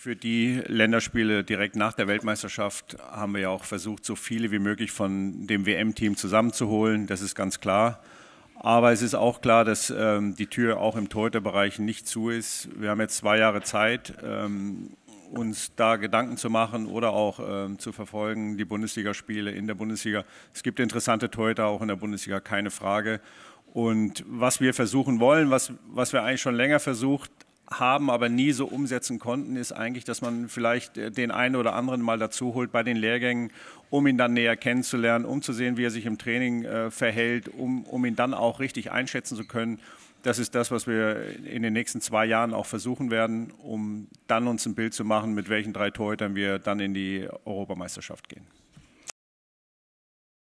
Für die Länderspiele direkt nach der Weltmeisterschaft haben wir ja auch versucht, so viele wie möglich von dem WM-Team zusammenzuholen. Das ist ganz klar. Aber es ist auch klar, dass ähm, die Tür auch im Torhüterbereich nicht zu ist. Wir haben jetzt zwei Jahre Zeit, ähm, uns da Gedanken zu machen oder auch ähm, zu verfolgen, die Bundesligaspiele in der Bundesliga. Es gibt interessante Torhüter auch in der Bundesliga, keine Frage. Und was wir versuchen wollen, was, was wir eigentlich schon länger versucht haben, aber nie so umsetzen konnten, ist eigentlich, dass man vielleicht äh, den einen oder anderen mal dazu holt bei den Lehrgängen, um ihn dann näher kennenzulernen, um zu sehen, wie er sich im Training äh, verhält, um, um ihn dann auch richtig einschätzen zu können. Das ist das, was wir in den nächsten zwei Jahren auch versuchen werden, um dann uns ein Bild zu machen, mit welchen drei Torhütern wir dann in die Europameisterschaft gehen.